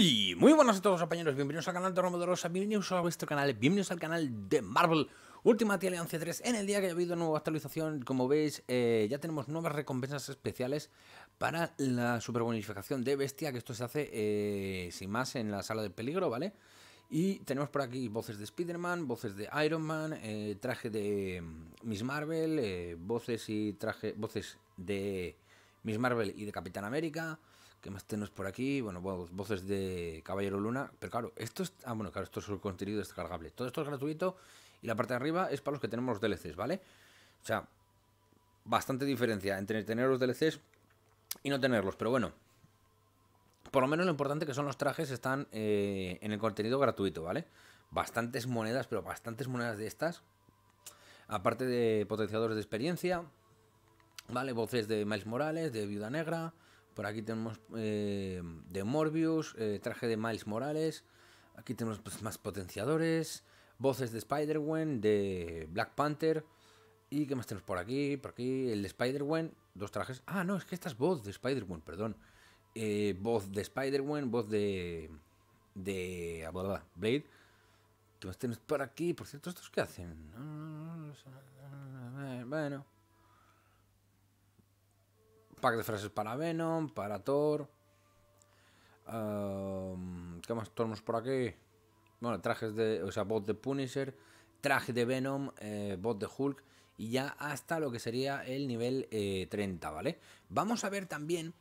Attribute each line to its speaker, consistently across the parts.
Speaker 1: Y muy buenas a todos compañeros, bienvenidos al canal de de Rosa, bienvenidos a vuestro canal, bienvenidos al canal de Marvel Ultimate Alliance 3 En el día que ha habido nueva actualización, como veis, eh, ya tenemos nuevas recompensas especiales para la superbonificación de bestia Que esto se hace, eh, sin más, en la sala de peligro, ¿vale? Y tenemos por aquí voces de Spider-Man, voces de Iron Man, eh, traje de Miss Marvel, voces y traje, voces de Miss Marvel y de Capitán América ¿Qué más tenemos por aquí? Bueno, voces de Caballero Luna. Pero claro, esto es. Ah, bueno, claro, esto es el contenido descargable. Todo esto es gratuito y la parte de arriba es para los que tenemos los DLCs, ¿vale? O sea, bastante diferencia entre tener los DLCs y no tenerlos. Pero bueno, por lo menos lo importante que son los trajes están eh, en el contenido gratuito, ¿vale? Bastantes monedas, pero bastantes monedas de estas. Aparte de potenciadores de experiencia, ¿vale? Voces de Miles Morales, de Viuda Negra. Por aquí tenemos de Morbius, traje de Miles Morales. Aquí tenemos más potenciadores, voces de Spider-Gwen, de Black Panther. ¿Y qué más tenemos por aquí? Por aquí el de Spider-Gwen, dos trajes. Ah, no, es que esta es voz de Spider-Gwen, perdón. voz de Spider-Man, voz de. de. Blade. ¿Qué más tenemos por aquí? Por cierto, ¿estos qué hacen? Bueno pack de frases para Venom, para Thor. ¿Qué más tenemos por aquí? Bueno, trajes de. O sea, bot de Punisher, traje de Venom, eh, bot de Hulk. Y ya hasta lo que sería el nivel 30, eh, ¿vale? Vamos a ver también.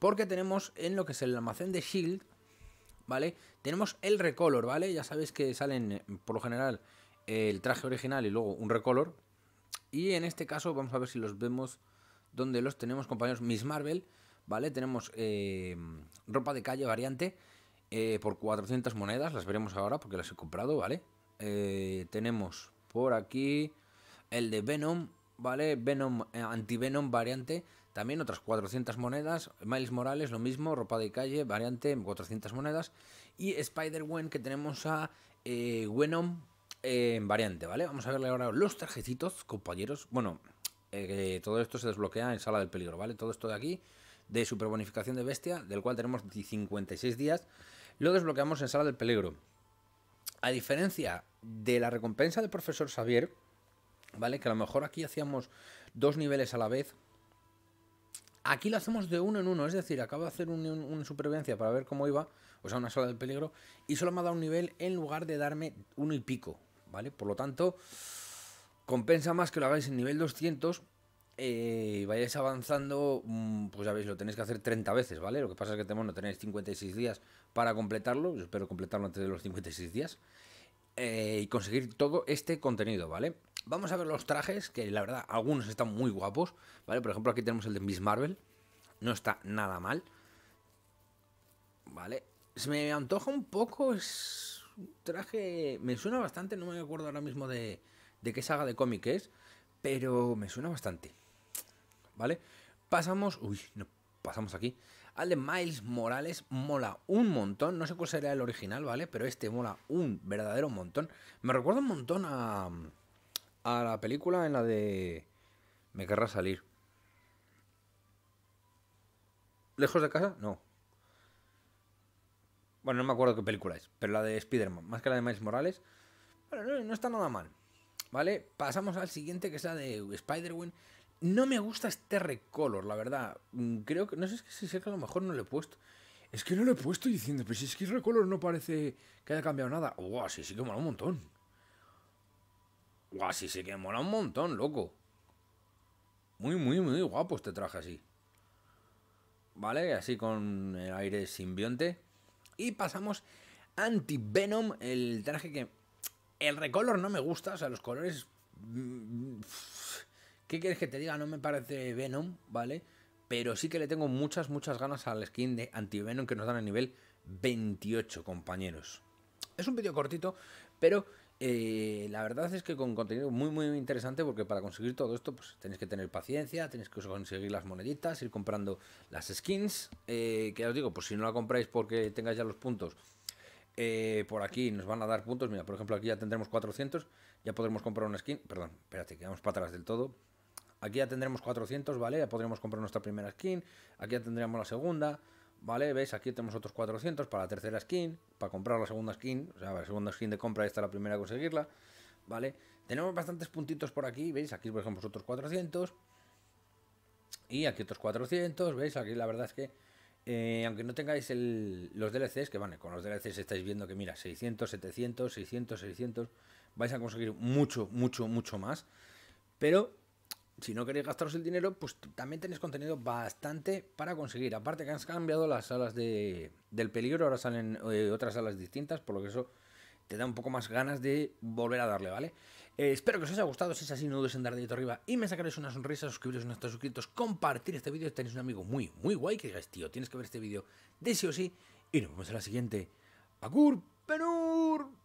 Speaker 1: Porque tenemos en lo que es el almacén de Shield. ¿Vale? Tenemos el recolor, ¿vale? Ya sabéis que salen eh, por lo general el traje original y luego un recolor. Y en este caso vamos a ver si los vemos donde los tenemos compañeros Miss Marvel, ¿vale? Tenemos eh, ropa de calle variante eh, por 400 monedas, las veremos ahora porque las he comprado, ¿vale? Eh, tenemos por aquí el de Venom, ¿vale? Venom, anti-Venom variante, también otras 400 monedas. Miles Morales, lo mismo, ropa de calle variante, 400 monedas. Y Spider-Wen, que tenemos a Venom variante, ¿vale? Vamos a verle ahora los trajecitos, compañeros. Bueno, eh, todo esto se desbloquea en Sala del Peligro, ¿vale? Todo esto de aquí, de superbonificación de bestia, del cual tenemos 56 días, lo desbloqueamos en Sala del Peligro. A diferencia de la recompensa del profesor Xavier, ¿vale? Que a lo mejor aquí hacíamos dos niveles a la vez. Aquí lo hacemos de uno en uno, es decir, acabo de hacer una supervivencia para ver cómo iba, o sea, una sala del peligro, y solo me ha dado un nivel en lugar de darme uno y pico, ¿vale? Por lo tanto, compensa más que lo hagáis en nivel 200 y eh, vayáis avanzando, mm, pues ya veis, lo tenéis que hacer 30 veces, ¿vale? Lo que pasa es que tenemos, no tenéis 56 días para completarlo, yo espero completarlo antes de los 56 días, eh, y conseguir todo este contenido, ¿vale? Vamos a ver los trajes, que la verdad, algunos están muy guapos, ¿vale? Por ejemplo, aquí tenemos el de Miss Marvel, no está nada mal, ¿vale? Se me antoja un poco, es un traje, me suena bastante, no me acuerdo ahora mismo de de qué saga de cómic es, pero me suena bastante. ¿Vale? Pasamos. Uy, no, pasamos aquí. Al de Miles Morales mola un montón. No sé cuál será el original, ¿vale? Pero este mola un verdadero montón. Me recuerda un montón a. a la película en la de. Me querrá salir. ¿Lejos de casa? No. Bueno, no me acuerdo qué película es, pero la de Spider-Man, más que la de Miles Morales. Bueno, no está nada mal. ¿Vale? Pasamos al siguiente, que es la de Spider-Man. No me gusta este recolor, la verdad. Mm, creo que. No sé si sé que a lo mejor no lo he puesto. Es que no lo he puesto diciendo, pero si es que el recolor no parece que haya cambiado nada. Guau, sí, sí que mola un montón. Guau, sí, sí que mola un montón, loco. Muy, muy, muy guapo este traje así. ¿Vale? Así con el aire simbionte. Y pasamos Anti-Venom, el traje que el recolor no me gusta, o sea, los colores... Mm, ¿Qué quieres que te diga? No me parece Venom, ¿vale? Pero sí que le tengo muchas, muchas ganas al skin de Anti-Venom que nos dan a nivel 28, compañeros. Es un vídeo cortito, pero eh, la verdad es que con contenido muy, muy interesante, porque para conseguir todo esto, pues tenéis que tener paciencia, tenéis que conseguir las moneditas, ir comprando las skins. Eh, que os digo, pues si no la compráis porque tengáis ya los puntos, eh, por aquí nos van a dar puntos. Mira, por ejemplo, aquí ya tendremos 400. Ya podremos comprar una skin. Perdón, espérate, quedamos para atrás del todo. Aquí ya tendremos 400, ¿vale? Ya podremos comprar nuestra primera skin. Aquí ya tendríamos la segunda, ¿vale? ¿Veis? Aquí tenemos otros 400 para la tercera skin. Para comprar la segunda skin. O sea, la segunda skin de compra, esta es la primera a conseguirla. ¿Vale? Tenemos bastantes puntitos por aquí, ¿veis? Aquí, por ejemplo, otros 400. Y aquí otros 400, ¿veis? Aquí la verdad es que eh, aunque no tengáis el, los DLCs, que vale, con los DLCs estáis viendo que mira, 600, 700, 600, 600, vais a conseguir mucho, mucho, mucho más. Pero si no queréis gastaros el dinero, pues también tenéis contenido bastante para conseguir. Aparte que han cambiado las salas de, del peligro, ahora salen eh, otras salas distintas, por lo que eso te da un poco más ganas de volver a darle, ¿vale? Eh, espero que os haya gustado, si es así no dudes en dar dedito arriba y me sacaréis una sonrisa, suscribiros no estáis suscritos, compartir este vídeo, tenéis un amigo muy, muy guay que digáis, tío, tienes que ver este vídeo de sí o sí y nos vemos en la siguiente. ¡Agur Penur!